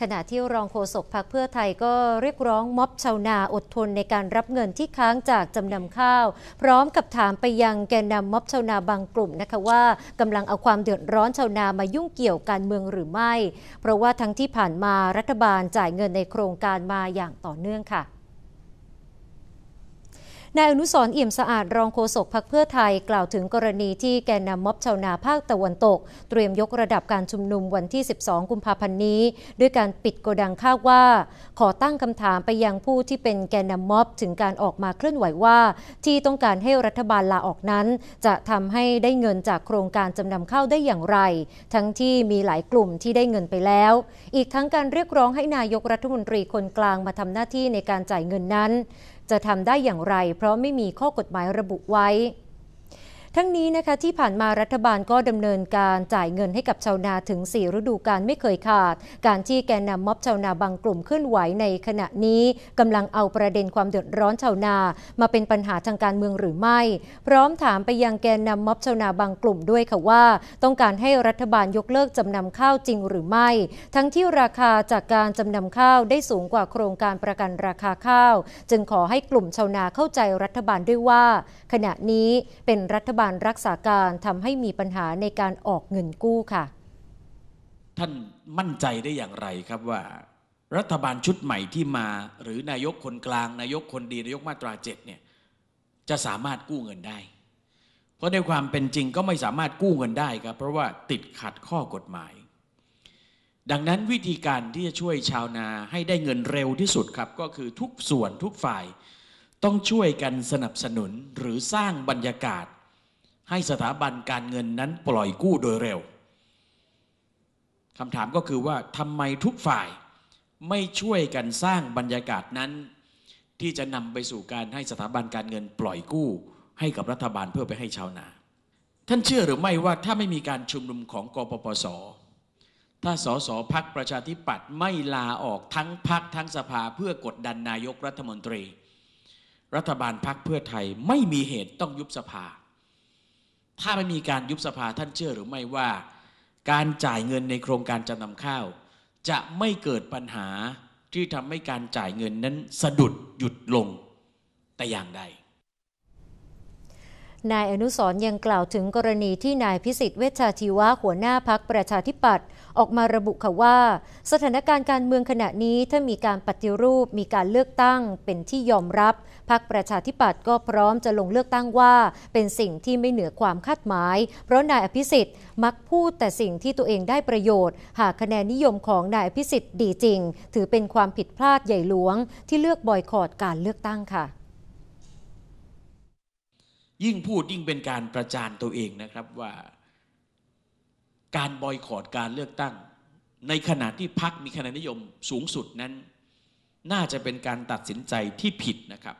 ขณะที่รองโฆษกพรรคเพื่อไทยก็เรียกร้องม็อบชาวนาอดทนในการรับเงินที่ค้างจากจำนำข้าว พร้อมกับถามไปยังแกนนำม็อบชาวนาบางกลุ่มนะคะว่ากำลังเอาความเดือดร้อนชาวนามายุ่งเกี่ยวการเมืองหรือไม่ เพราะว่าทั้งที่ผ่านมารัฐบาลจ่ายเงินในโครงการมาอย่างต่อเนื่องค่ะนายอนุสรเอี่ยมสะอาด รองโฆษกพักเพื่อไทยกล่าวถึงกรณีที่แกนนำม็อบชาวนาภาคตะวันตก เตรียมยกระดับการชุมนุมวันที่ 12 กุมภาพันธ์นี้ ด้วยการปิดโกดังข้าวว่า ขอตั้งคำถามไปยังผู้ที่เป็นแกนนำม็อบถึงการออกมาเคลื่อนไหวว่า ที่ต้องการให้รัฐบาลลาออกนั้น จะทำให้ได้เงินจากโครงการจำนำข้าวได้อย่างไร ทั้งที่มีหลายกลุ่มที่ได้เงินไปแล้ว อีกทั้งการเรียกร้องให้นายกรัฐมนตรีคนกลางมาทำหน้าที่ในการจ่ายเงินนั้นจะทำได้อย่างไร เพราะไม่มีข้อกฎหมายระบุไว้ทั้งนี้นะคะ ที่ผ่านมารัฐบาลก็ดำเนินการจ่ายเงินให้กับชาวนาถึง 4 ฤดูกาลไม่เคยขาด การที่แกนนาม็อบชาวนาบางกลุ่มขึ้นไหวในขณะนี้กำลังเอาประเด็นความเดือดร้อนชาวนา มาเป็นปัญหาทางการเมืองหรือไม่ พร้อมถามไปยังแกนนาม็อบชาวนาบางกลุ่มด้วยค่ะว่า ต้องการให้รัฐบาลยกเลิกจำนำข้าวจริงหรือไม่ ทั้งที่ราคาจากการจำนำข้าวได้สูงกว่าโครงการประกันราคาข้าว จึงขอให้กลุ่มชาวนาเข้าใจรัฐบาลด้วยว่า ขณะนี้เป็นรัฐบาลาลรักษาการทำให้มีปัญหาในการออกเงินกู้ค่ะ ท่านมั่นใจได้อย่างไรครับว่า รัฐบาลชุดใหม่ที่มา หรือนายกคนกลางนายกคนดีนายกมาตราเจ็ดเนี่ยจะสามารถกู้เงินได้ เพราะในความเป็นจริงก็ไม่สามารถกู้เงินได้ครับ เพราะว่าติดขัดข้อกฎหมาย ดังนั้นวิธีการที่จะช่วยชาวนาให้ได้เงินเร็วที่สุดครับก็คือทุกส่วนทุกฝ่าย ต้องช่วยกันสนับสนุนหรือสร้างบรรยากาศให้สถาบันการเงินนั้นปล่อยกู้โดยเร็ว คำถามก็คือว่าทำไมทุกฝ่ายไม่ช่วยกันสร้างบรรยากาศนั้นที่จะนำไปสู่การให้สถาบันการเงินปล่อยกู้ให้กับรัฐบาลเพื่อไปให้ชาวนา ท่านเชื่อหรือไม่ว่าถ้าไม่มีการชุมนุมของกปปสถ้าสสพักประชาธิปัตย์ไม่ลาออกทั้งพักทั้งสภาเพื่อกดดันนายกรัฐมนตรี รัฐบาลพักเพื่อไทยไม่มีเหตุต้องยุบสภาถ้าไม่มีการยุบสภาท่านเชื่อหรือไม่ว่าการจ่ายเงินในโครงการจำนำข้าว จะไม่เกิดปัญหาที่ทำให้การจ่ายเงินนั้นสะดุดหยุดลงแต่อย่างใดนายอนุสรยังกล่าวถึงกรณีที่นายพิสิทธิ์เวชชาชีวะหัวหน้าพักประชาธิปัตย์ออกมาระบุค่ะว่า สถานการณ์การเมืองขณะนี้ถ้ามีการปฏิรูปมีการเลือกตั้ง เป็นที่ยอมรับพักประชาธิปัตย์ก็พร้อมจะลงเลือกตั้งว่า เป็นสิ่งที่ไม่เหนือความคาดหมาย เพราะนายอภิสิทธิ์มักพูดแต่สิ่งที่ตัวเองได้ประโยชน์ หากคะแนนนิยมของนายอภิสิทธิ์ดีจริง ถือเป็นความผิดพลาดใหญ่หลวง ที่เลือกบอยคอรดการเลือกตั้งค่ะยิ่งพูดยิ่งเป็นการประจานตัวเองนะครับว่าการบอยคอรดการเลือกตั้งในขณะที่พักมีคะแนนนิยมสูงสุดนั้นน่าจะเป็นการตัดสินใจที่ผิดนะครับ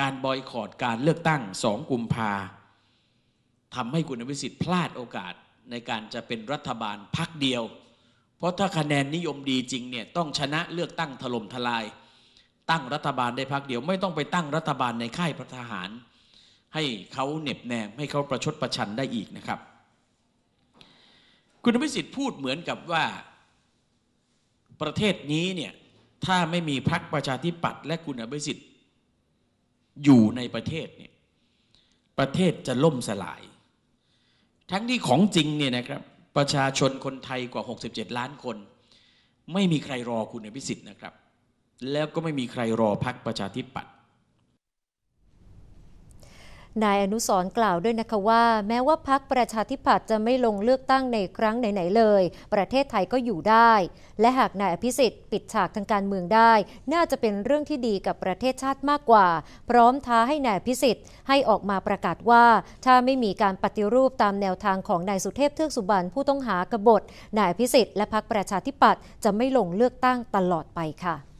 การบอยคอรดการเลือกตั้งสองกุมภาทำให้ คุณวิสิทธิ์พลาดโอกาสในการจะเป็นรัฐบาลพักเดียว เพราะถ้าคะแนนนิยมดีจริงเนี่ยต้องชนะเลือกตั้งถล่มทลาย ตั้งรัฐบาลได้พักเดียว ไม่ต้องไปตั้งรัฐบาลในค่ายพระทหารให้เขาเน็บแนมให้เขาประชดประชันได้อีกนะครับ คุณพิสิทธิ์พูดเหมือนกับว่าประเทศนี้เนี่ยถ้าไม่มีพรรคประชาธิปัตย์และคุณพิสิทธิ์อยู่ในประเทศเนี่ยประเทศจะล่มสลาย ทั้งที่ของจริงเนี่ยนะครับ ประชาชนคนไทยกว่า 67 ล้านคน ไม่มีใครรอคุณอภิสิทธิ์นะครับ แล้วก็ไม่มีใครรอพรรคประชาธิปัตย์นายอนุสรกล่าวด้วยนะคะว่า แม้ว่าพักประชาธิปัตย์จะไม่ลงเลือกตั้งในครั้งไหน ๆ เลย ประเทศไทยก็อยู่ได้ และหากนายอภิสิทธิ์ปิดฉากทางการเมืองได้ น่าจะเป็นเรื่องที่ดีกับประเทศชาติมากกว่า พร้อมท้าให้นายอภิสิทธิ์ให้ออกมาประกาศว่าถ้าไม่มีการปฏิรูปตามแนวทางของนายสุเทพ เทือกสุบรรณผู้ต้องหากบฏนายอภิสิทธิ์และพักประชาธิปัตย์จะไม่ลงเลือกตั้งตลอดไปค่ะ